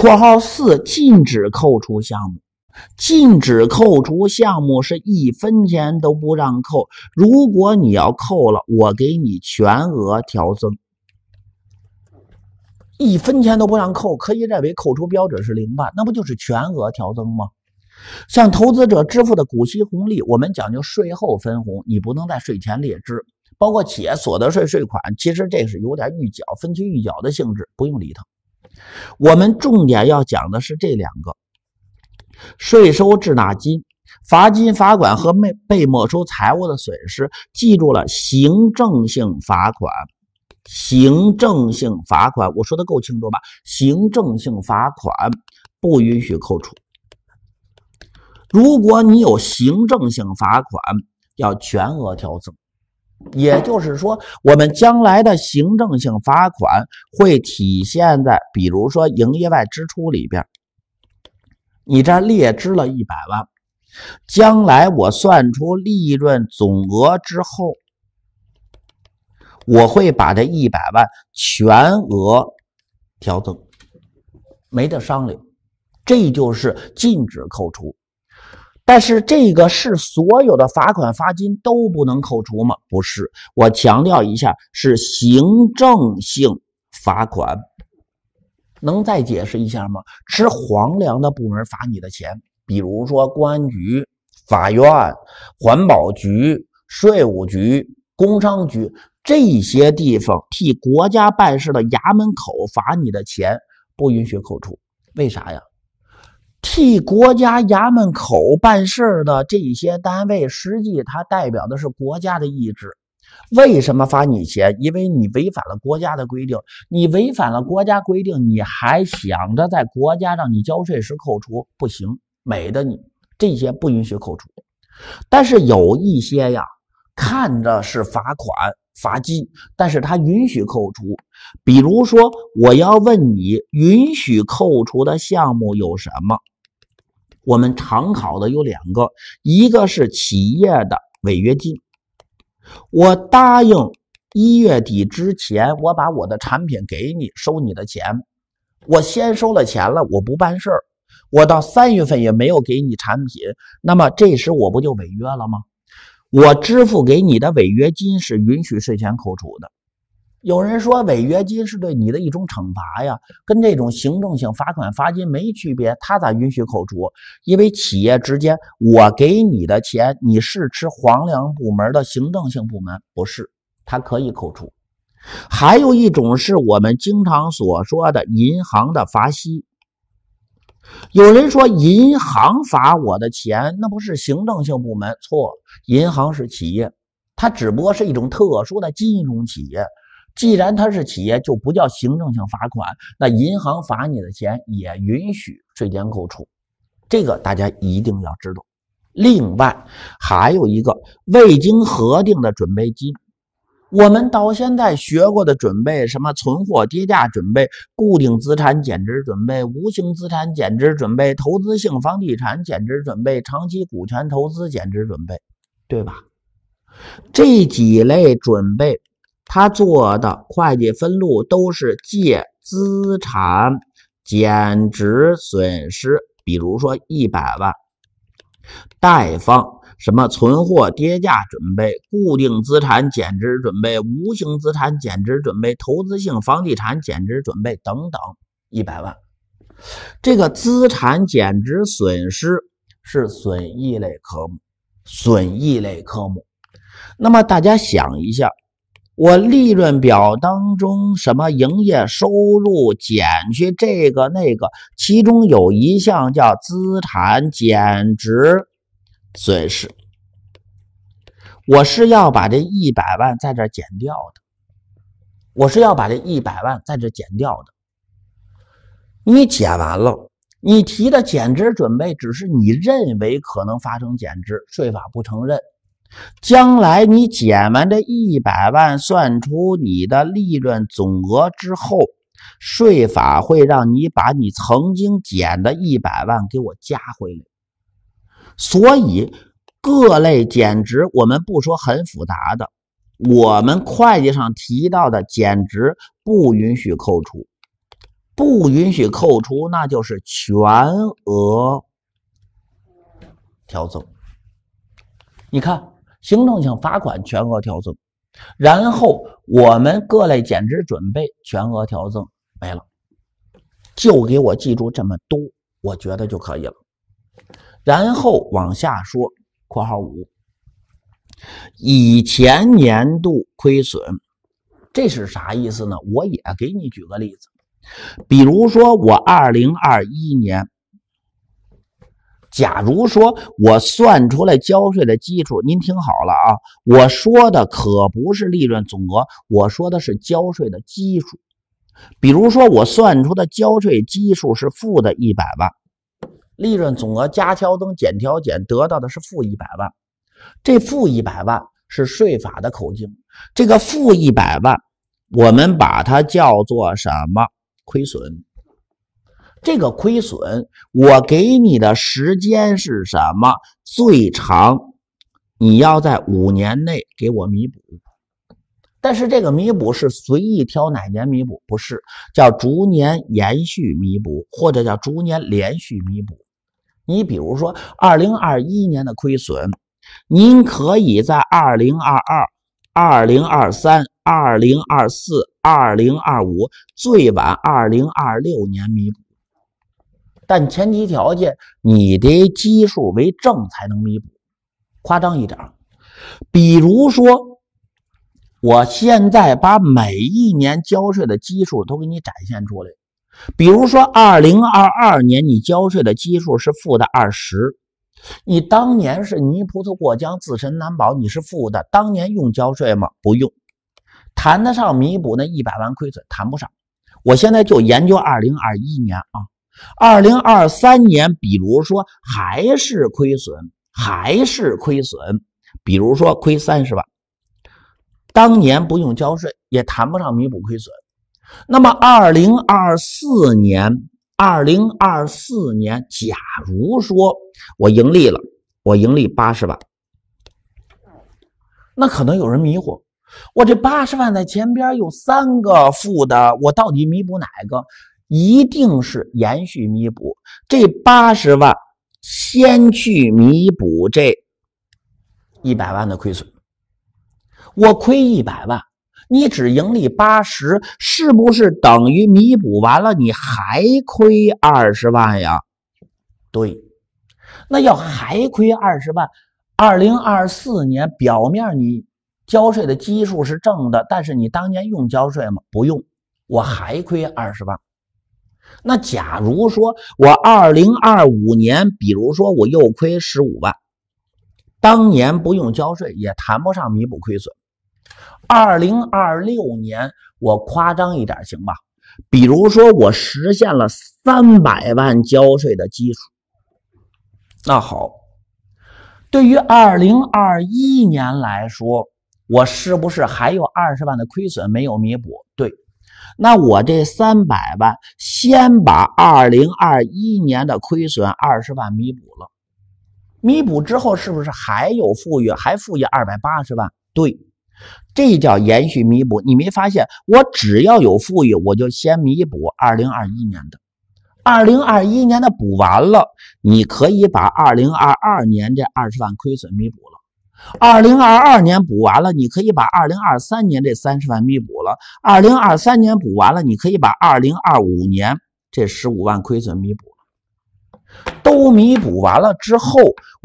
括号四禁止扣除项目，禁止扣除项目是一分钱都不让扣。如果你要扣了，我给你全额调增，一分钱都不让扣，可以认为扣除标准是零吧？那不就是全额调增吗？向投资者支付的股息红利，我们讲究税后分红，你不能在税前列支。包括企业所得税税款，其实这是有点预缴、分期预缴的性质，不用理它。我们重点要讲的是这两个：税收滞纳金、罚金、罚款和没被没收财物的损失。记住了，行政性罚款，行政性罚款，我说的够清楚吧？行政性罚款不允许扣除。如果你有行政性罚款，要全额调增。也就是说，我们将来的行政性罚款会体现在，比如说营业外支出里边。你这列支了一百万，将来我算出利润总额之后，我会把这一百万全额调增，没得商量。这就是禁止扣除。但是这个是所有的罚款罚金都不能扣除吗？不是，我强调一下，是行政性罚款。能再解释一下吗？吃皇粮的部门罚你的钱，比如说公安局、法院、环保局、税务局、工商局这些地方替国家办事的衙门口罚你的钱，不允许扣除。为啥呀？替国家衙门口办事的这些单位，实际它代表的是国家的意志。为什么罚你钱？因为你违反了国家的规定。你违反了国家规定，你还想着在国家让你交税时扣除，不行，美的你这些不允许扣除。但是有一些呀，看着是罚款、罚金，但是它允许扣除。比如说，我要问你，允许扣除的项目有什么？我们常考的有两个，一个是企业的违约金。我答应一月底之前我把我的产品给你，收你的钱。我先收了钱了，我不办事儿，我到三月份也没有给你产品，那么这时我不就违约了吗？我支付给你的违约金是允许税前扣除的。有人说违约金是对你的一种惩罚呀，跟这种行政性罚款罚金没区别，他咋允许扣除？因为企业之间，我给你的钱，你是吃皇粮部门的行政性部门，不是，他可以扣除。还有一种是我们经常所说的银行的罚息。有人说银行罚我的钱，那不是行政性部门，错，银行是企业，它只不过是一种特殊的金融企业。既然它是企业，就不叫行政性罚款。那银行罚你的钱也允许税前扣除，这个大家一定要知道。另外，还有一个未经核定的准备金，我们到现在学过的准备，什么存货跌价准备、固定资产减值准备、无形资产减值准备、投资性房地产减值准备、长期股权投资减值准备，对吧？这几类准备。他做的会计分录都是借资产减值损失，比如说一百万，贷方什么存货跌价准备、固定资产减值准备、无形资产减值准备、投资性房地产减值准备等等一百万。这个资产减值损失是损益类科目，损益类科目。那么大家想一下。我利润表当中，什么营业收入减去这个那个，其中有一项叫资产减值损失。我是要把这一百万在这减掉的，我是要把这一百万在这减掉的。你减完了，你提的减值准备只是你认为可能发生减值，税法不承认。将来你减完这一百万，算出你的利润总额之后，税法会让你把你曾经减的一百万给我加回来。所以，各类减值我们不说很复杂的，我们会计上提到的减值不允许扣除，不允许扣除，那就是全额调走。你看。行政性罚款全额调增，然后我们各类减值准备全额调增没了，就给我记住这么多，我觉得就可以了。然后往下说（括号五），以前年度亏损，这是啥意思呢？我也给你举个例子，比如说我二零二一年。假如说我算出来交税的基础，您听好了啊，我说的可不是利润总额，我说的是交税的基数。比如说我算出的交税基数是负的一百万，利润总额加调增减调减得到的是负一百万，这负一百万是税法的口径，这个负一百万我们把它叫做什么亏损？这个亏损，我给你的时间是什么？最长，你要在五年内给我弥补。但是这个弥补是随意挑哪年弥补，不是叫逐年延续弥补，或者叫逐年连续弥补。你比如说，二零二一年的亏损，您可以在二零二二、二零二三、二零二四、二零二五，最晚二零二六年弥补。但前提条件，你的基数为正才能弥补。夸张一点比如说，我现在把每一年交税的基数都给你展现出来。比如说，二零二二年你交税的基数是负的二十，你当年是泥菩萨过江自身难保，你是负的，当年用交税吗？不用，谈得上弥补那一百万亏损？谈不上。我现在就研究二零二一年啊。二零二三年，比如说还是亏损，还是亏损，比如说亏三十万，当年不用交税，也谈不上弥补亏损。那么二零二四年，二零二四年，假如说我盈利了，我盈利八十万，那可能有人迷惑，我这八十万在前边有三个负的，我到底弥补哪个？一定是延续弥补这八十万，先去弥补这一百万的亏损。我亏一百万，你只盈利八十，是不是等于弥补完了你还亏二十万呀？对，那要还亏二十万。二零二四年表面你交税的基数是正的，但是你当年用交税吗？不用，我还亏二十万。那假如说我二零二五年，比如说我又亏十五万，当年不用交税，也谈不上弥补亏损。二零二六年，我夸张一点行吧？比如说我实现了三百万交税的基础。那好，对于二零二一年来说，我是不是还有二十万的亏损没有弥补？对。那我这三百万，先把二零二一年的亏损二十万弥补了，弥补之后是不是还有富裕？还富裕二百八十万？对，这叫延续弥补。你没发现，我只要有富裕，我就先弥补二零二一年的。二零二一年的补完了，你可以把二零二二年这二十万亏损弥补了。二零二二年补完了，你可以把二零二三年这三十万弥补了。二零二三年补完了，你可以把二零二五年这十五万亏损弥补都弥补完了之后，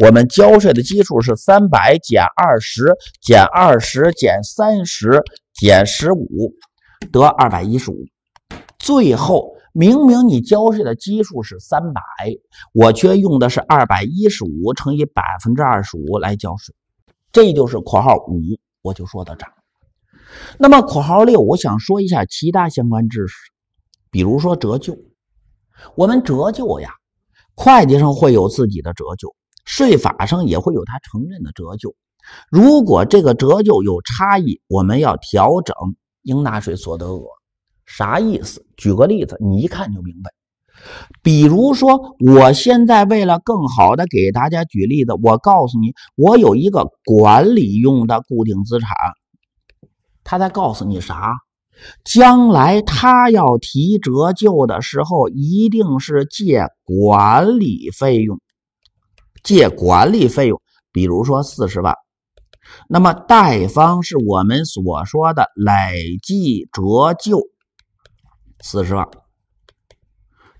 我们交税的基数是三百减二十减二十减三十减十五，得二百一十五。最后，明明你交税的基数是三百，我却用的是二百一十五乘以百分之二十五来交税。这就是括号五，我就说到这儿。那么括号六，我想说一下其他相关知识，比如说折旧。我们折旧呀，会计上会有自己的折旧，税法上也会有它承认的折旧。如果这个折旧有差异，我们要调整应纳税所得额。啥意思？举个例子，你一看就明白。比如说，我现在为了更好的给大家举例子，我告诉你，我有一个管理用的固定资产，他在告诉你啥？将来他要提折旧的时候，一定是借管理费用，借管理费用，比如说四十万，那么贷方是我们所说的累计折旧四十万。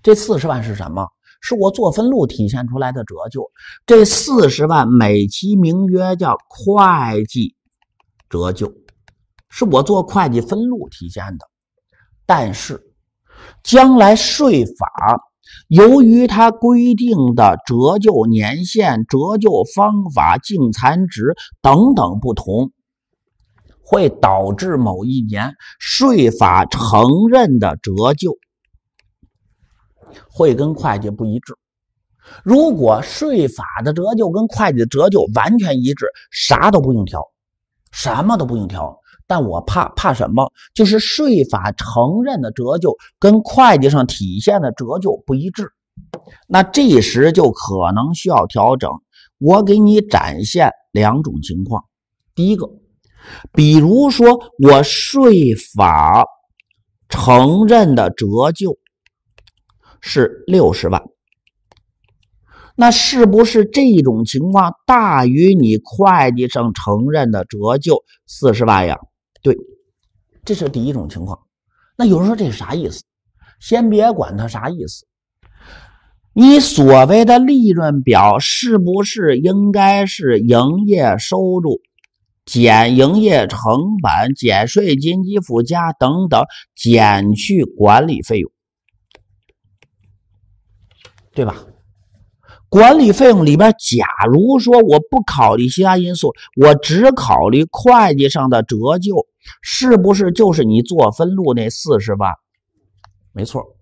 这四十万是什么？是我做分录体现出来的折旧。这四十万美其名曰叫会计折旧，是我做会计分录体现的。但是，将来税法由于它规定的折旧年限、折旧方法、净残值等等不同，会导致某一年税法承认的折旧。会跟会计不一致。如果税法的折旧跟会计的折旧完全一致，啥都不用调，什么都不用调。但我怕怕什么？就是税法承认的折旧跟会计上体现的折旧不一致，那这时就可能需要调整。我给你展现两种情况。第一个，比如说我税法承认的折旧。是六十万，那是不是这种情况大于你会计上承认的折旧四十万呀？对，这是第一种情况。那有人说这是啥意思？先别管它啥意思，你所谓的利润表是不是应该是营业收入减营业成本、减税金及附加等等，减去管理费用？对吧？管理费用里边，假如说我不考虑其他因素，我只考虑会计上的折旧，是不是就是你做分录那四十万？没错。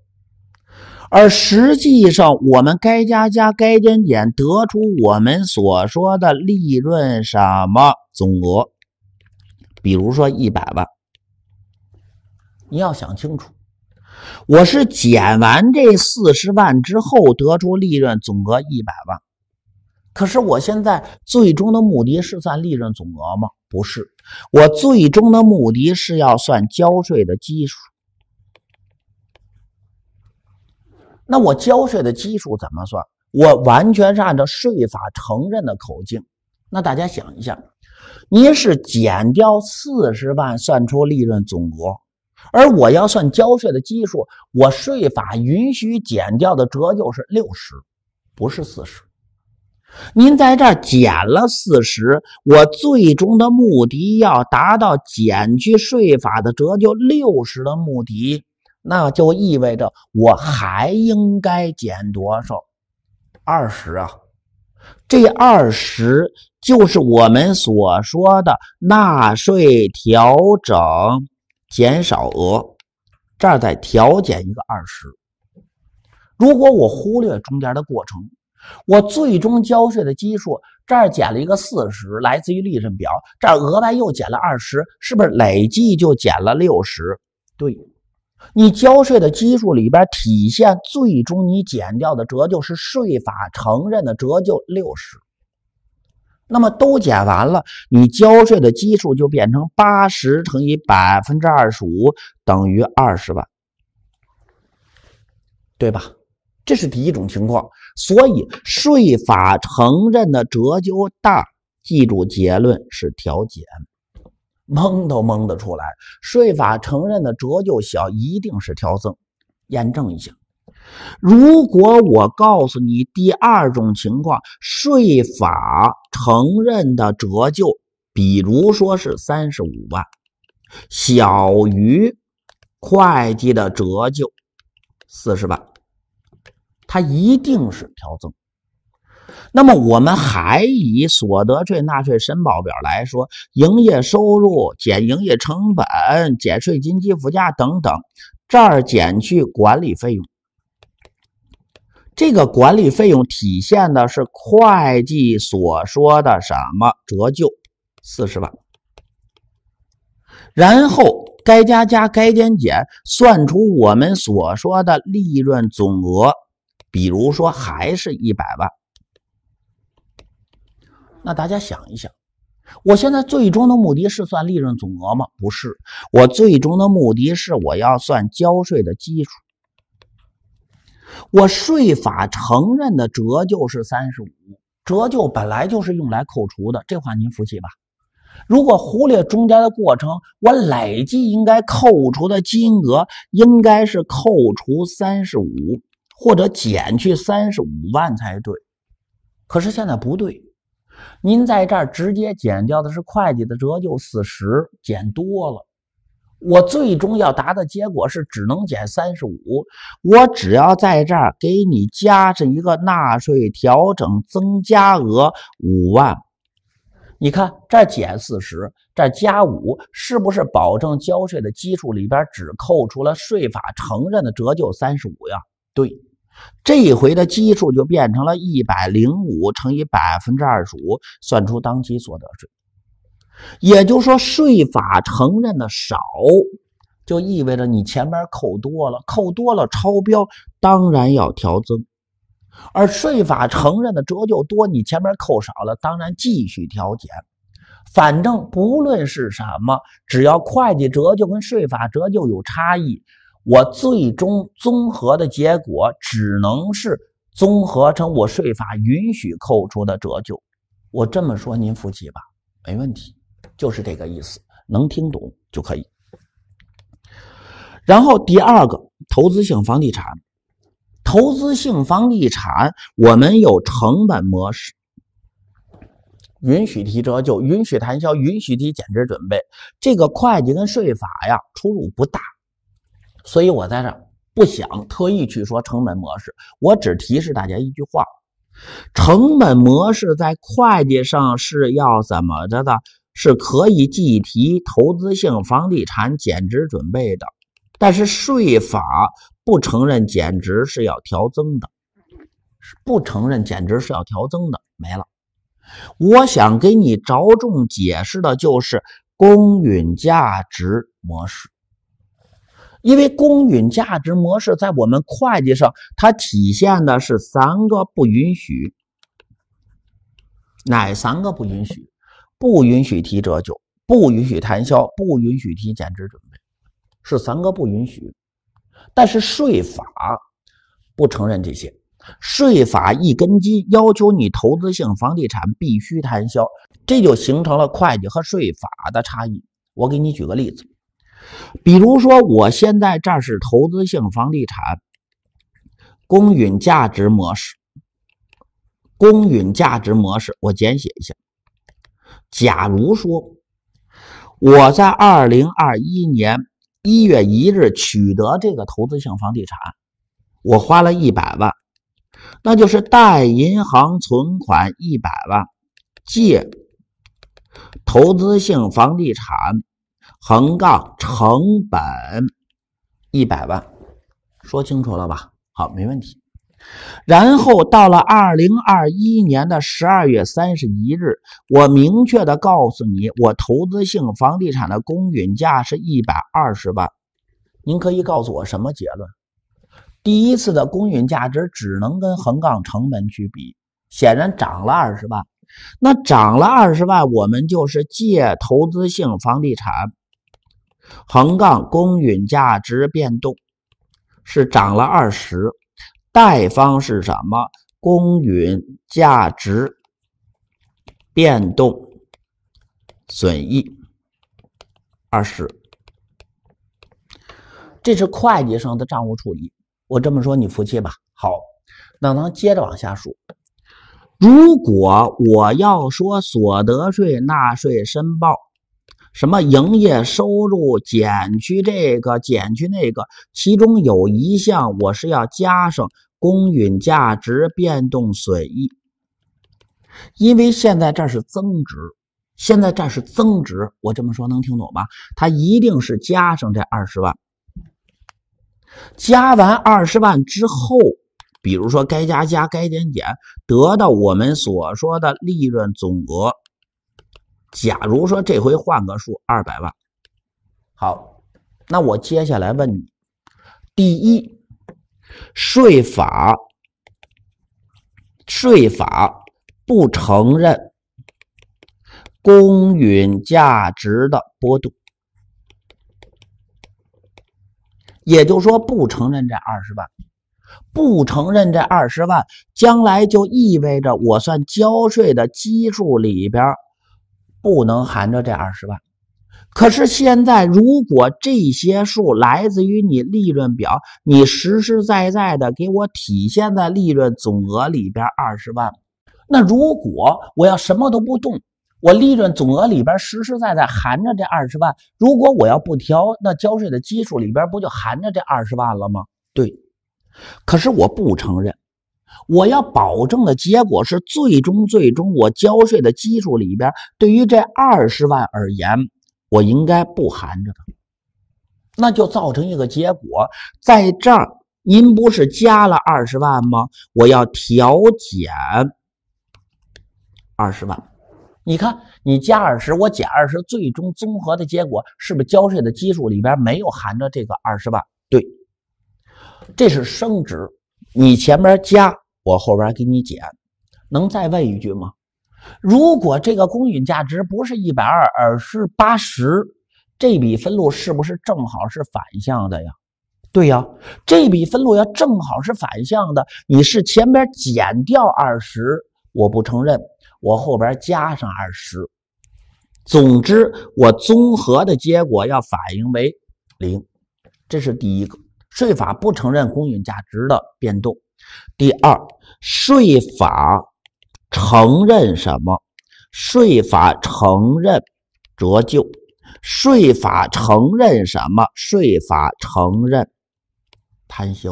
而实际上，我们该加加，该减减，得出我们所说的利润什么总额，比如说一百万，你要想清楚。我是减完这四十万之后得出利润总额一百万，可是我现在最终的目的是算利润总额吗？不是，我最终的目的是要算交税的基数。那我交税的基数怎么算？我完全是按照税法承认的口径。那大家想一下，你是减掉四十万算出利润总额？而我要算交税的基数，我税法允许减掉的折旧是六十，不是四十。您在这儿减了四十，我最终的目的要达到减去税法的折旧六十的目的，那就意味着我还应该减多少？二十啊！这二十就是我们所说的纳税调整。减少额，这儿再调减一个二十。如果我忽略中间的过程，我最终交税的基数这儿减了一个四十，来自于利润表，这儿额外又减了二十，是不是累计就减了六十？对，你交税的基数里边体现最终你减掉的折旧是税法承认的折旧六十。那么都减完了，你交税的基数就变成八十乘以百分之二十五等于二十万，对吧？这是第一种情况。所以税法承认的折旧大，记住结论是调减，蒙都蒙得出来。税法承认的折旧小，一定是调增。验证一下。如果我告诉你第二种情况，税法承认的折旧，比如说是三十五万，小于会计的折旧四十万，它一定是调增。那么我们还以所得税纳税申报表来说，营业收入减营业成本减税金及附加等等，这儿减去管理费用。这个管理费用体现的是会计所说的什么折旧，四十万。然后该加加该减减，算出我们所说的利润总额，比如说还是一百万。那大家想一想，我现在最终的目的是算利润总额吗？不是，我最终的目的是我要算交税的基础。我税法承认的折旧是三十五，折旧本来就是用来扣除的，这话您服气吧？如果忽略中间的过程，我累计应该扣除的金额应该是扣除三十五，或者减去三十五万才对。可是现在不对，您在这儿直接减掉的是会计的折旧四十，减多了。我最终要达的结果是只能减三十五，我只要在这儿给你加上一个纳税调整增加额五万，你看这减四十，这加五，是不是保证交税的基础里边只扣除了税法承认的折旧三十五呀？对，这一回的基数就变成了一百零五乘以百分之二十五，算出当期所得税。也就是说，税法承认的少，就意味着你前面扣多了，扣多了超标，当然要调增；而税法承认的折旧多，你前面扣少了，当然继续调减。反正不论是什么，只要会计折旧跟税法折旧有差异，我最终综合的结果只能是综合成我税法允许扣除的折旧。我这么说，您服气吧？没问题。就是这个意思，能听懂就可以。然后第二个，投资性房地产，投资性房地产我们有成本模式，允许提折旧，允许摊销，允许提减值准备，这个会计跟税法呀出入不大，所以我在这不想特意去说成本模式，我只提示大家一句话：成本模式在会计上是要怎么着的？是可以计提投资性房地产减值准备的，但是税法不承认减值是要调增的，不承认减值是要调增的。没了，我想给你着重解释的就是公允价值模式，因为公允价值模式在我们会计上，它体现的是三个不允许，哪三个不允许？不允许提折旧，不允许摊销，不允许提减值准备，是三个不允许。但是税法不承认这些，税法一根筋，要求你投资性房地产必须摊销，这就形成了会计和税法的差异。我给你举个例子，比如说我现在这是投资性房地产，公允价值模式，公允价值模式，我简写一下。假如说我在二零二一年一月一日取得这个投资性房地产，我花了一百万，那就是贷银行存款一百万，借投资性房地产，横杠成本一百万，说清楚了吧？好，没问题。然后到了二零二一年的十二月三十一日，我明确的告诉你，我投资性房地产的公允价是一百二十万。您可以告诉我什么结论？第一次的公允价值只能跟横杠成本去比，显然涨了二十万。那涨了二十万，我们就是借投资性房地产，横杠公允价值变动是涨了二十。贷方是什么？公允价值变动损益二十，这是会计上的账务处理。我这么说你服气吧？好，那咱接着往下数。如果我要说所得税纳税申报。什么营业收入减去这个减去那个，其中有一项我是要加上公允价值变动损益，因为现在这是增值，现在这是增值，我这么说能听懂吧？它一定是加上这二十万，加完二十万之后，比如说该加加该减减，得到我们所说的利润总额。假如说这回换个数二百万，好，那我接下来问你，第一，税法税法不承认公允价值的波动，也就是说不承认这二十万，不承认这二十万，将来就意味着我算交税的基数里边。不能含着这二十万，可是现在如果这些数来自于你利润表，你实实在在的给我体现在利润总额里边二十万，那如果我要什么都不动，我利润总额里边实实在在含着这二十万，如果我要不调，那交税的基数里边不就含着这二十万了吗？对，可是我不承认。我要保证的结果是，最终最终我交税的基数里边，对于这二十万而言，我应该不含着的，那就造成一个结果，在这儿您不是加了二十万吗？我要调减二十万，你看你加二十，我减二十，最终综合的结果是不是交税的基数里边没有含着这个二十万？对，这是升值，你前面加。我后边给你减，能再问一句吗？如果这个公允价值不是一百二，而是八十，这笔分录是不是正好是反向的呀？对呀，这笔分录要正好是反向的。你是前边减掉二十，我不承认，我后边加上二十。总之，我综合的结果要反映为零，这是第一个税法不承认公允价值的变动。第二税法承认什么？税法承认折旧。税法承认什么？税法承认摊销。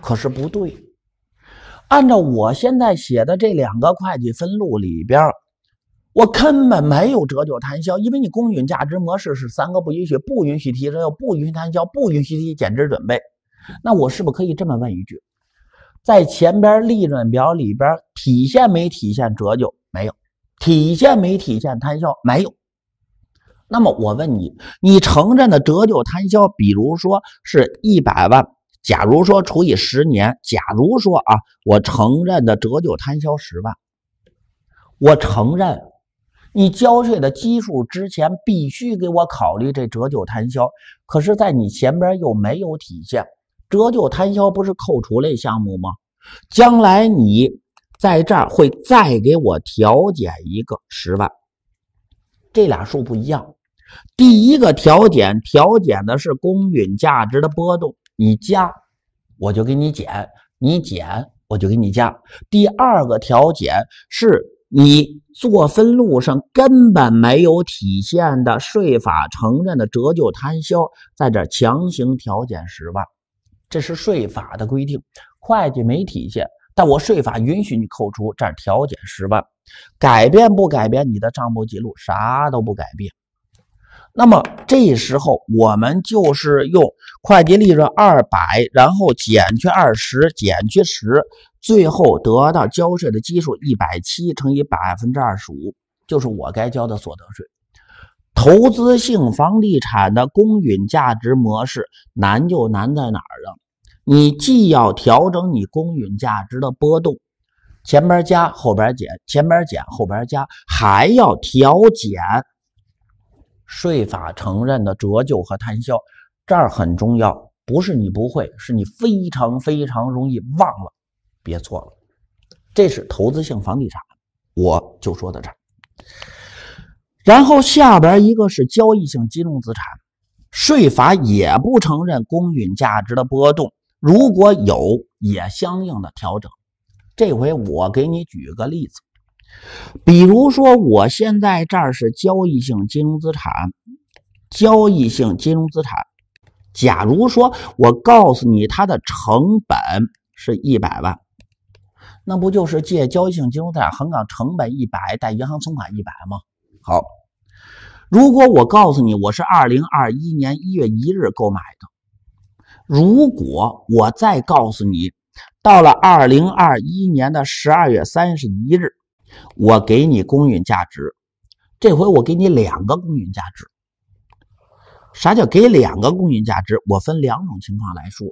可是不对，按照我现在写的这两个会计分录里边，我根本没有折旧摊销，因为你公允价值模式是三个不允许：不允许提折旧，不允许摊销，不允许提减值准备。那我是不是可以这么问一句，在前边利润表里边体现没体现折旧？没有，体现没体现摊销？没有。那么我问你，你承认的折旧摊销，比如说是一百万，假如说除以十年，假如说啊，我承认的折旧摊销十万，我承认你交税的基数之前必须给我考虑这折旧摊销，可是，在你前边又没有体现。折旧摊销不是扣除类项目吗？将来你在这儿会再给我调减一个十万，这俩数不一样。第一个调减调减的是公允价值的波动，你加我就给你减，你减我就给你加。第二个调减是你做分录上根本没有体现的税法承认的折旧摊销，在这强行调减十万。这是税法的规定，会计没体现，但我税法允许你扣除，这儿调减十万，改变不改变你的账目记录，啥都不改变。那么这时候我们就是用会计利润二百，然后减去二十，减去十，最后得到交税的基数一百七乘以百分之二十五，就是我该交的所得税。投资性房地产的公允价值模式难就难在哪儿了？你既要调整你公允价值的波动，前边加后边减，前边减后边加，还要调减税法承认的折旧和摊销，这儿很重要，不是你不会，是你非常非常容易忘了，别错了。这是投资性房地产，我就说到这儿。然后下边一个是交易性金融资产，税法也不承认公允价值的波动。如果有，也相应的调整。这回我给你举个例子，比如说我现在这儿是交易性金融资产，交易性金融资产。假如说我告诉你它的成本是一百万，那不就是借交易性金融资产，横杠成本一百，贷银行存款一百吗？好，如果我告诉你我是二零二一年一月一日购买的。如果我再告诉你，到了二零二一年的十二月三十一日，我给你公允价值。这回我给你两个公允价值。啥叫给两个公允价值？我分两种情况来说。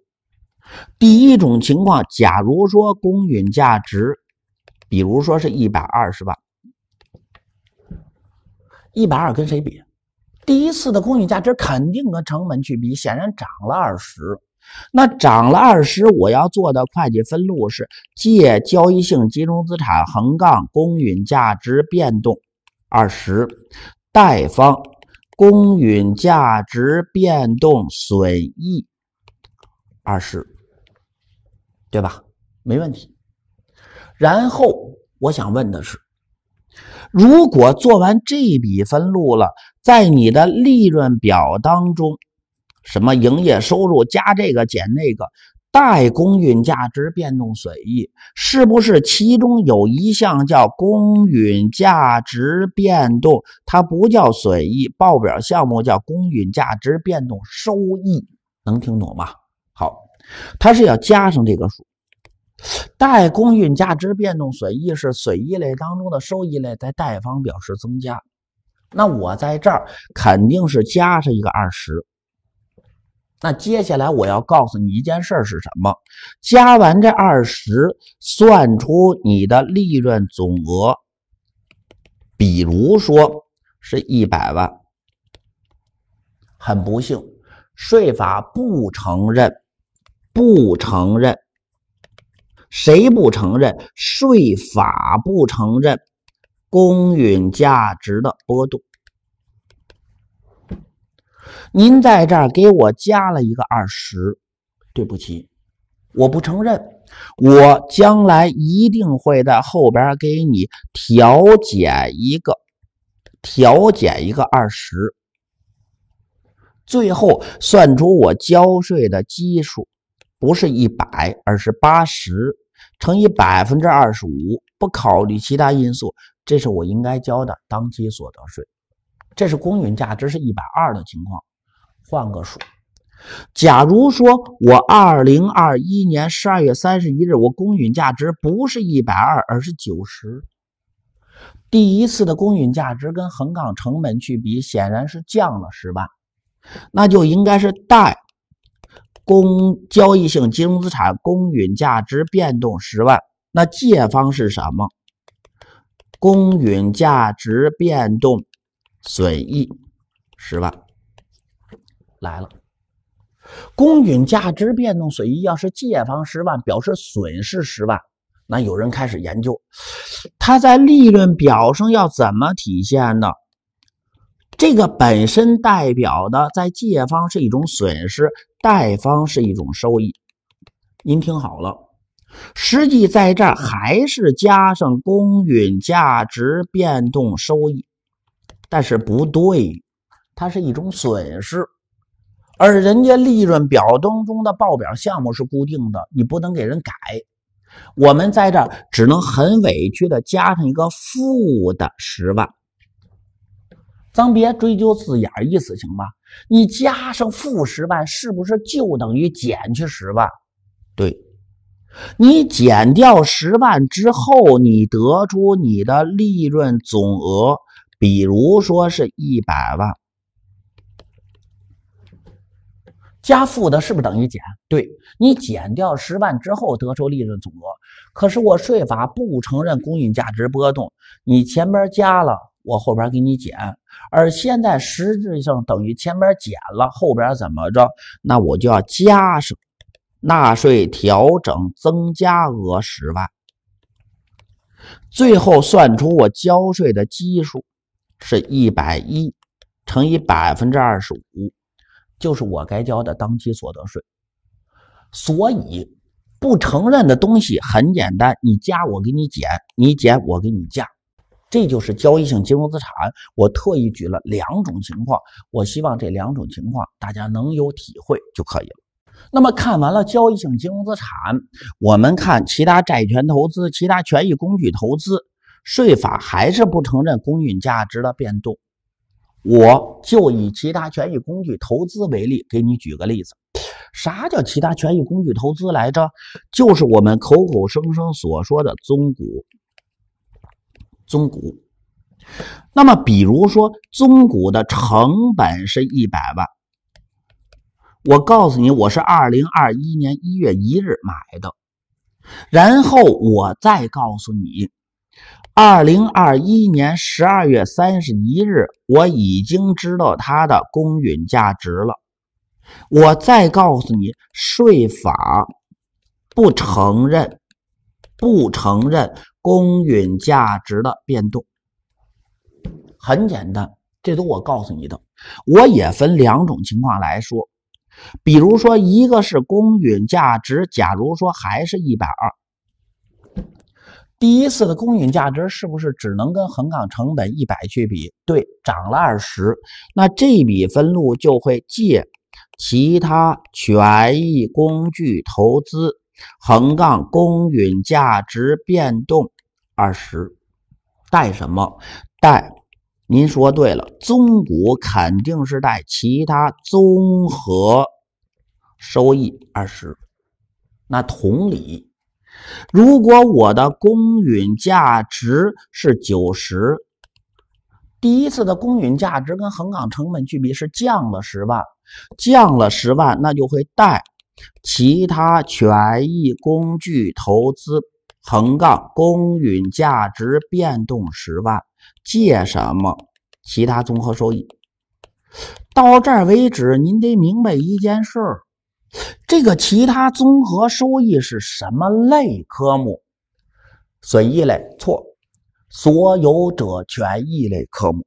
第一种情况，假如说公允价值，比如说是一百二十万，一百二跟谁比？第一次的公允价值肯定跟成本去比，显然涨了二十。那涨了二十，我要做的会计分录是借交易性金融资产横杠公允价值变动二十，贷方公允价值变动损益二十，对吧？没问题。然后我想问的是，如果做完这笔分录了，在你的利润表当中。什么营业收入加这个减那个，代公允价值变动损益是不是其中有一项叫公允价值变动？它不叫损益，报表项目叫公允价值变动收益，能听懂吗？好，它是要加上这个数，代公允价值变动损益是损益类当中的收益类，在贷方表示增加，那我在这儿肯定是加上一个二十。那接下来我要告诉你一件事是什么？加完这二十，算出你的利润总额，比如说是一百万。很不幸，税法不承认，不承认，谁不承认？税法不承认公允价值的波动。您在这儿给我加了一个二十，对不起，我不承认。我将来一定会在后边给你调减一个，调减一个二十，最后算出我交税的基数不是一百，而是八十乘以百分之二十五，不考虑其他因素，这是我应该交的当期所得税。这是公允价值是一百二的情况。换个数，假如说我二零二一年十二月三十一日，我公允价值不是一百二，而是九十。第一次的公允价值跟横杠成本去比，显然是降了十万，那就应该是贷公交易性金融资产公允价值变动十万。那借方是什么？公允价值变动。损益十万来了，公允价值变动损益要是借方十万，表示损失十万。那有人开始研究，它在利润表上要怎么体现呢？这个本身代表的，在借方是一种损失，贷方是一种收益。您听好了，实际在这儿还是加上公允价值变动收益。但是不对，它是一种损失，而人家利润表当中的报表项目是固定的，你不能给人改。我们在这儿只能很委屈的加上一个负的十万。咱别追究字眼意思行吗？你加上负十万，是不是就等于减去十万？对，你减掉十万之后，你得出你的利润总额。比如说是一百万，加负的是不是等于减？对你减掉十万之后得出利润总额，可是我税法不承认公允价值波动，你前边加了，我后边给你减，而现在实质上等于前边减了，后边怎么着？那我就要加税，纳税调整增加额十万，最后算出我交税的基数。是一百一乘以百分之二十五，就是我该交的当期所得税。所以不承认的东西很简单，你加我给你减，你减我给你加，这就是交易性金融资产。我特意举了两种情况，我希望这两种情况大家能有体会就可以了。那么看完了交易性金融资产，我们看其他债权投资、其他权益工具投资。税法还是不承认公允价值的变动，我就以其他权益工具投资为例，给你举个例子。啥叫其他权益工具投资来着？就是我们口口声声所说的宗股、宗股。那么，比如说宗股的成本是一百万，我告诉你，我是二零二一年一月一日买的，然后我再告诉你。二零二一年十二月三十一日，我已经知道它的公允价值了。我再告诉你，税法不承认、不承认公允价值的变动。很简单，这都我告诉你的。我也分两种情况来说。比如说，一个是公允价值，假如说还是一百二。第一次的公允价值是不是只能跟横杠成本一百去比？对，涨了二十，那这笔分录就会借其他权益工具投资，横杠公允价值变动二十，贷什么？贷，您说对了，综股肯定是贷其他综合收益二十，那同理。如果我的公允价值是九十，第一次的公允价值跟横杠成本距离是降了十万，降了十万，那就会带其他权益工具投资横杠公允价值变动十万，借什么？其他综合收益。到这儿为止，您得明白一件事儿。这个其他综合收益是什么类科目？损益类错，所有者权益类科目。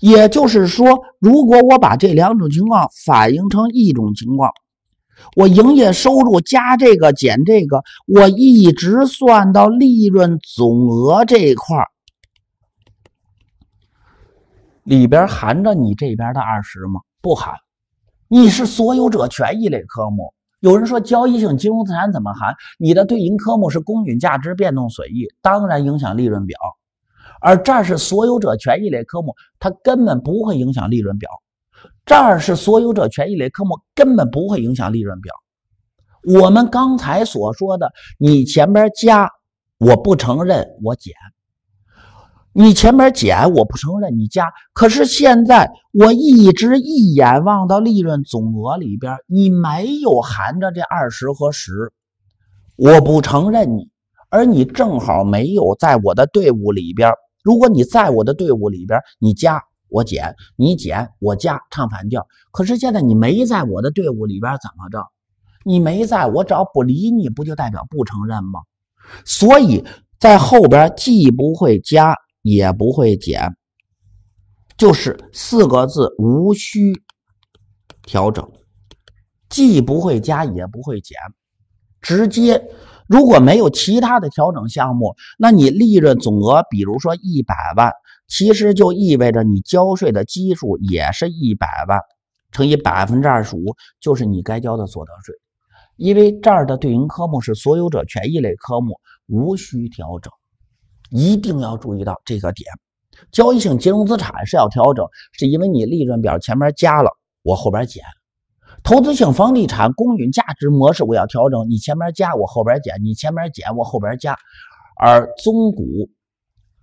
也就是说，如果我把这两种情况反映成一种情况，我营业收入加这个减这个，我一直算到利润总额这一块里边含着你这边的二十吗？不含。你是所有者权益类科目，有人说交易性金融资产怎么含你的对应科目是公允价值变动损益，当然影响利润表，而这儿是所有者权益类科目，它根本不会影响利润表，这儿是所有者权益类科目根本不会影响利润表，我们刚才所说的你前边加，我不承认，我减。你前面减，我不承认你加。可是现在我一直一眼望到利润总额里边，你没有含着这二十和十，我不承认你。而你正好没有在我的队伍里边。如果你在我的队伍里边，你加我减，你减我加，唱反调。可是现在你没在我的队伍里边，怎么着？你没在，我只要不理你不就代表不承认吗？所以在后边既不会加。也不会减，就是四个字，无需调整，既不会加也不会减，直接如果没有其他的调整项目，那你利润总额，比如说一百万，其实就意味着你交税的基数也是一百万乘以百分之二十五，就是你该交的所得税，因为这儿的对应科目是所有者权益类科目，无需调整。一定要注意到这个点，交易性金融资产是要调整，是因为你利润表前面加了，我后边减；投资性房地产公允价值模式我要调整，你前面加我后边减，你前面减我后边加；而综股、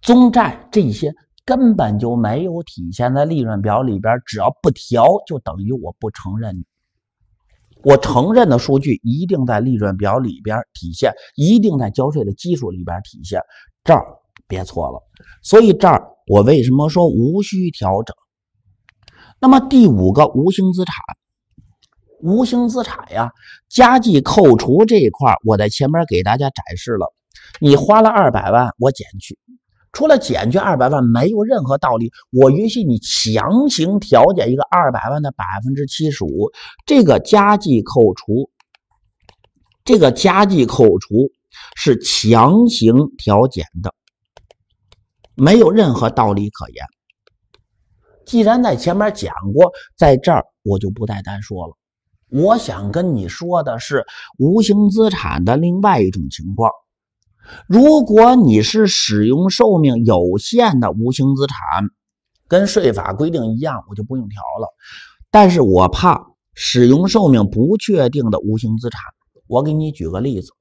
综债这些根本就没有体现在利润表里边，只要不调，就等于我不承认。我承认的数据一定在利润表里边体现，一定在交税的基数里边体现，这儿。别错了，所以这儿我为什么说无需调整？那么第五个无形资产，无形资产呀，加计扣除这一块，我在前面给大家展示了。你花了二百万，我减去，除了减去二百万，没有任何道理。我允许你强行调减一个二百万的百分之七十五，这个加计扣除，这个加计扣除是强行调减的。没有任何道理可言。既然在前面讲过，在这儿我就不再单说了。我想跟你说的是无形资产的另外一种情况。如果你是使用寿命有限的无形资产，跟税法规定一样，我就不用调了。但是我怕使用寿命不确定的无形资产，我给你举个例子。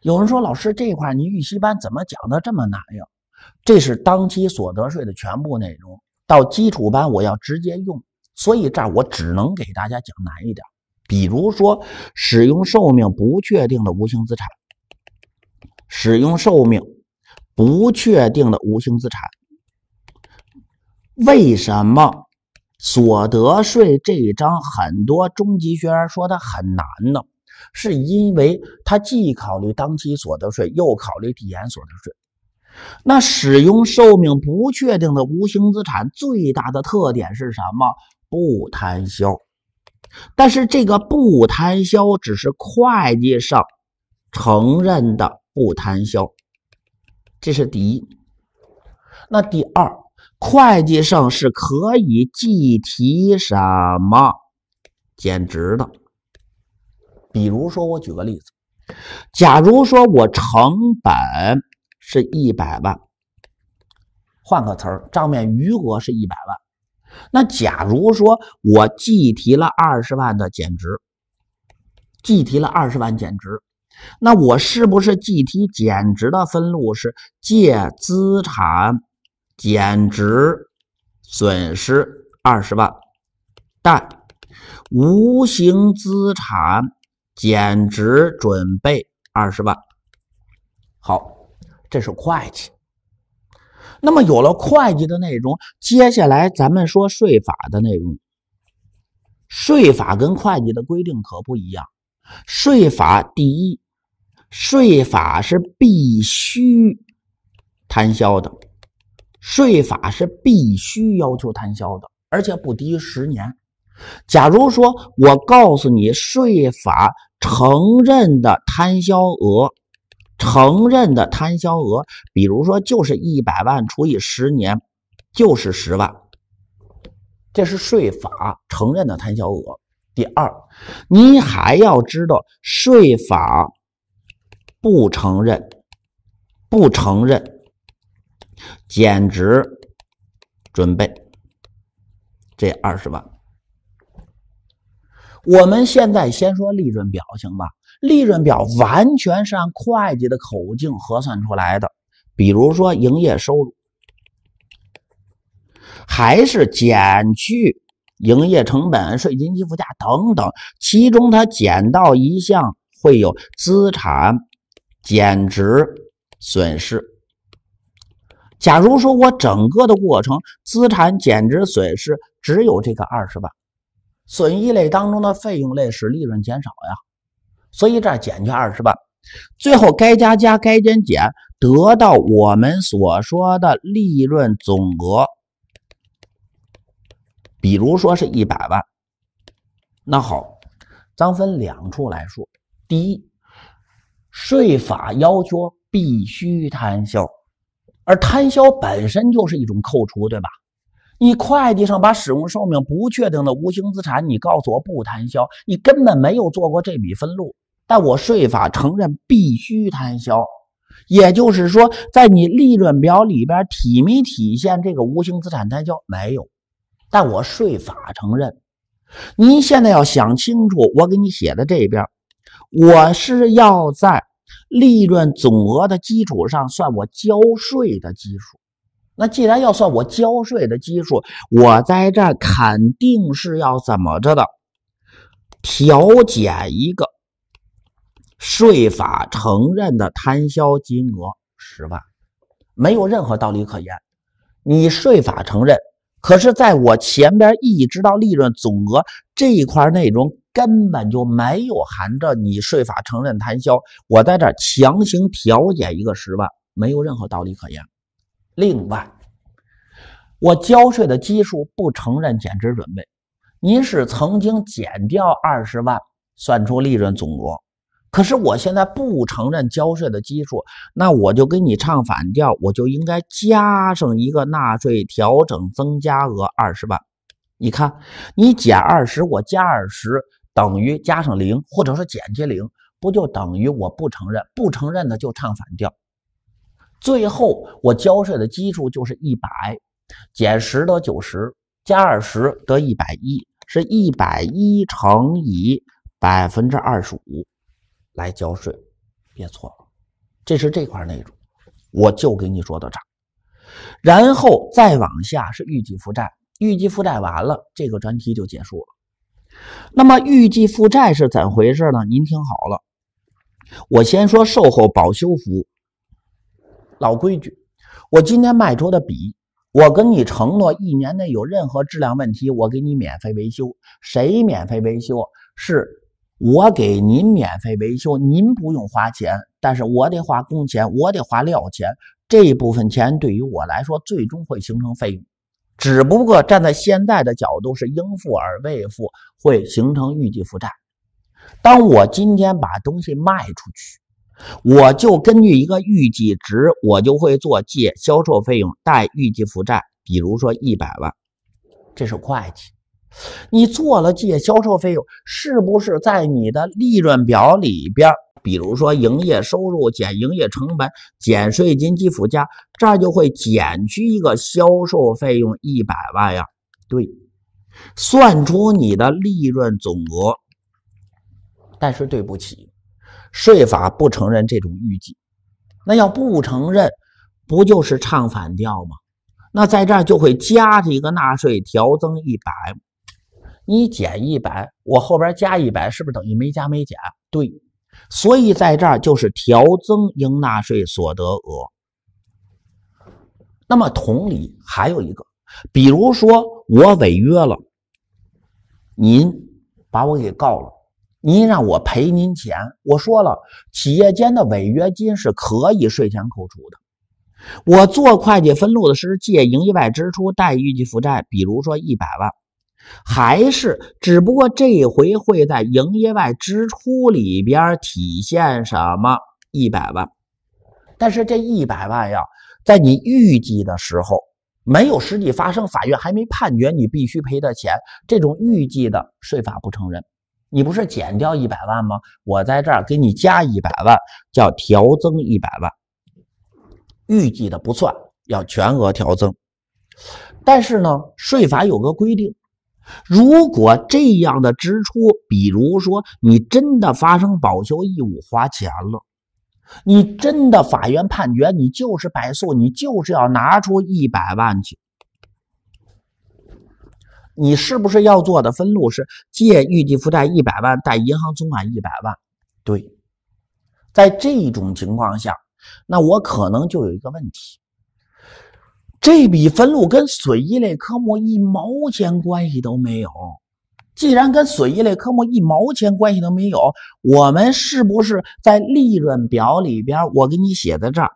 有人说：“老师，这块你预习班怎么讲的这么难呀？”这是当期所得税的全部内容。到基础班我要直接用，所以这儿我只能给大家讲难一点。比如说，使用寿命不确定的无形资产，使用寿命不确定的无形资产，为什么所得税这一章很多中级学员说它很难呢？是因为它既考虑当期所得税，又考虑递延所得税。那使用寿命不确定的无形资产最大的特点是什么？不摊销。但是这个不摊销只是会计上承认的不摊销，这是第一。那第二，会计上是可以计提什么减值的？比如说，我举个例子，假如说我成本。是一百万，换个词儿，账面余额是一百万。那假如说我计提了二十万的减值，计提了二十万减值，那我是不是计提减值的分录是借资产减值损失二十万，但无形资产减值准备二十万？好。这是会计，那么有了会计的内容，接下来咱们说税法的内容。税法跟会计的规定可不一样。税法第一，税法是必须摊销的，税法是必须要求摊销的，而且不低于十年。假如说我告诉你税法承认的摊销额。承认的摊销额，比如说就是一百万除以十年，就是十万。这是税法承认的摊销额。第二，你还要知道税法不承认，不承认，减值准备这二十万。我们现在先说利润表，行吧？利润表完全是按会计的口径核算出来的，比如说营业收入，还是减去营业成本、税金及附加等等，其中它减到一项会有资产减值损失。假如说我整个的过程资产减值损失只有这个二十万，损益类当中的费用类使利润减少呀。所以这减去二十万，最后该加加该减减，得到我们所说的利润总额。比如说是一百万，那好，咱分两处来说。第一，税法要求必须摊销，而摊销本身就是一种扣除，对吧？你会计上把使用寿命不确定的无形资产，你告诉我不摊销，你根本没有做过这笔分录。但我税法承认必须摊销，也就是说，在你利润表里边体没体现这个无形资产摊销没有？但我税法承认，您现在要想清楚，我给你写的这边，我是要在利润总额的基础上算我交税的基数。那既然要算我交税的基数，我在这肯定是要怎么着的？调减一个。税法承认的摊销金额十万，没有任何道理可言。你税法承认，可是在我前边一直到利润总额这一块内容根本就没有含着你税法承认摊销，我在这强行调解一个十万，没有任何道理可言。另外，我交税的基数不承认减值准备，您是曾经减掉二十万算出利润总额。可是我现在不承认交税的基数，那我就跟你唱反调，我就应该加上一个纳税调整增加额二十万。你看，你减二十，我加二十，等于加上零，或者是减去零，不就等于我不承认？不承认的就唱反调。最后我交税的基数就是一百，减十得九十，加二十得一百一，是一百一乘以百分之二十五。来交税，别错了，这是这块内容，我就给你说到这儿，然后再往下是预计负债，预计负债完了，这个专题就结束了。那么预计负债是怎回事呢？您听好了，我先说售后保修服务。老规矩，我今天卖出的笔，我跟你承诺一年内有任何质量问题，我给你免费维修。谁免费维修？是。我给您免费维修，您不用花钱，但是我得花工钱，我得花料钱，这一部分钱对于我来说最终会形成费用，只不过站在现在的角度是应付而未付，会形成预计负债。当我今天把东西卖出去，我就根据一个预计值，我就会做借销售费用，贷预计负债，比如说一百万，这是会计。你做了借销售费用，是不是在你的利润表里边？比如说营业收入减营业成本减税金及附加，这儿就会减去一个销售费用一百万呀？对，算出你的利润总额。但是对不起，税法不承认这种预计。那要不承认，不就是唱反调吗？那在这儿就会加这一个纳税调增一百。你减一百，我后边加一百，是不是等于没加没减？对，所以在这儿就是调增应纳税所得额。那么同理，还有一个，比如说我违约了，您把我给告了，您让我赔您钱，我说了，企业间的违约金是可以税前扣除的。我做会计分录的是借营业外支出，贷预计负债，比如说一百万。还是，只不过这回会在营业外支出里边体现什么一百万，但是这一百万呀，在你预计的时候没有实际发生，法院还没判决你必须赔的钱，这种预计的税法不承认。你不是减掉一百万吗？我在这儿给你加一百万，叫调增一百万。预计的不算，要全额调增。但是呢，税法有个规定。如果这样的支出，比如说你真的发生保修义务花钱了，你真的法院判决你就是败诉，你就是要拿出一百万去，你是不是要做的分录是借预计负债一百万，贷银行存款一百万？对，在这种情况下，那我可能就有一个问题。这笔分录跟损益类科目一毛钱关系都没有。既然跟损益类科目一毛钱关系都没有，我们是不是在利润表里边？我给你写在这儿，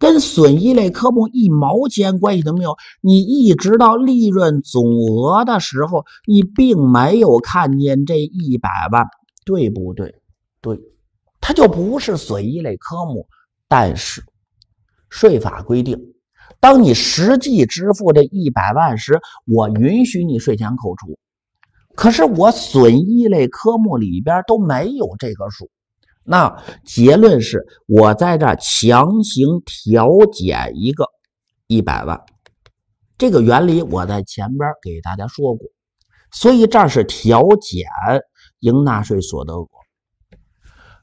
跟损益类科目一毛钱关系都没有。你一直到利润总额的时候，你并没有看见这一百万，对不对？对，它就不是损益类科目。但是税法规定。当你实际支付这一百万时，我允许你税前扣除。可是我损益类科目里边都没有这个数，那结论是我在这强行调减一个一百万。这个原理我在前边给大家说过，所以这是调减应纳税所得额。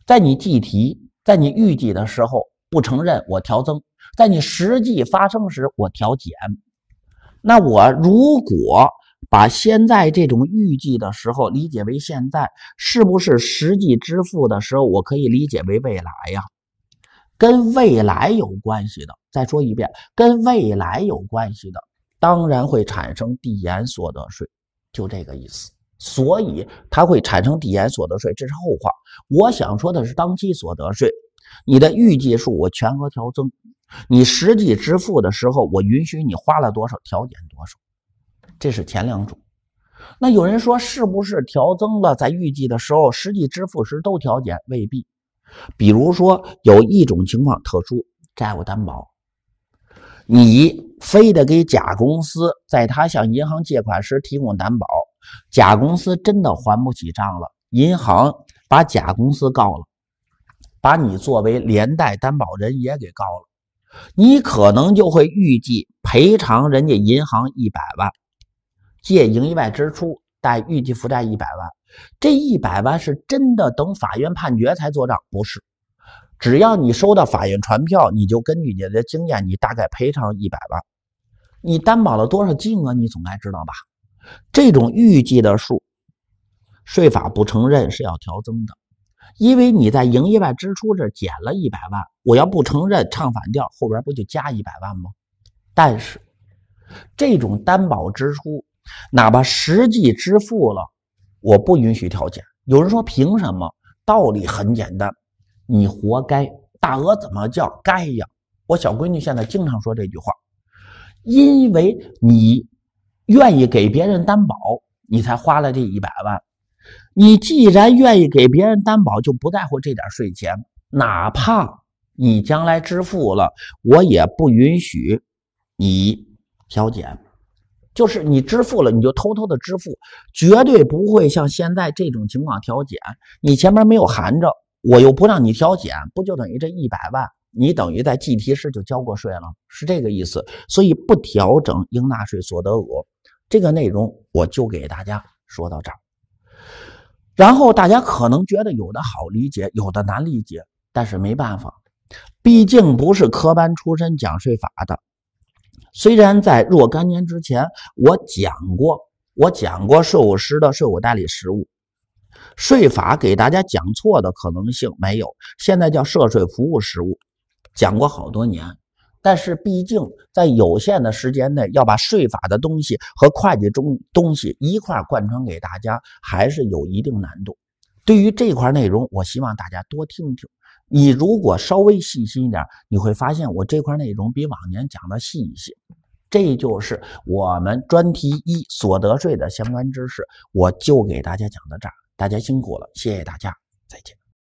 在你计提、在你预计的时候不承认，我调增。在你实际发生时，我调减。那我如果把现在这种预计的时候理解为现在，是不是实际支付的时候，我可以理解为未来呀？跟未来有关系的。再说一遍，跟未来有关系的，当然会产生递延所得税，就这个意思。所以它会产生递延所得税，这是后话。我想说的是当期所得税。你的预计数我全额调增。你实际支付的时候，我允许你花了多少，调减多少，这是前两种。那有人说，是不是调增了，在预计的时候，实际支付时都调减？未必。比如说有一种情况特殊，债务担保，你非得给甲公司，在他向银行借款时提供担保。甲公司真的还不起账了，银行把甲公司告了，把你作为连带担保人也给告了。你可能就会预计赔偿人家银行一百万，借营业外支出，贷预计负债一百万。这一百万是真的，等法院判决才做账，不是。只要你收到法院传票，你就根据你的经验，你大概赔偿一百万。你担保了多少金额，你总该知道吧？这种预计的数，税法不承认，是要调增的。因为你在营业外支出这减了一百万，我要不承认唱反调，后边不就加一百万吗？但是，这种担保支出，哪怕实际支付了，我不允许调减。有人说凭什么？道理很简单，你活该。大鹅怎么叫该呀？我小闺女现在经常说这句话，因为你愿意给别人担保，你才花了这一百万。你既然愿意给别人担保，就不在乎这点税钱。哪怕你将来支付了，我也不允许你调减。就是你支付了，你就偷偷的支付，绝对不会像现在这种情况调减。你前面没有含着，我又不让你调减，不就等于这一百万你等于在计提时就交过税了？是这个意思。所以不调整应纳税所得额这个内容，我就给大家说到这儿。然后大家可能觉得有的好理解，有的难理解，但是没办法，毕竟不是科班出身讲税法的。虽然在若干年之前我讲过，我讲过税务师的税务代理实务，税法给大家讲错的可能性没有。现在叫涉税服务实务，讲过好多年。但是，毕竟在有限的时间内，要把税法的东西和会计中东西一块儿贯穿给大家，还是有一定难度。对于这块内容，我希望大家多听听。你如果稍微细心一点，你会发现我这块内容比往年讲的细一些。这就是我们专题一所得税的相关知识，我就给大家讲到这儿。大家辛苦了，谢谢大家，再见。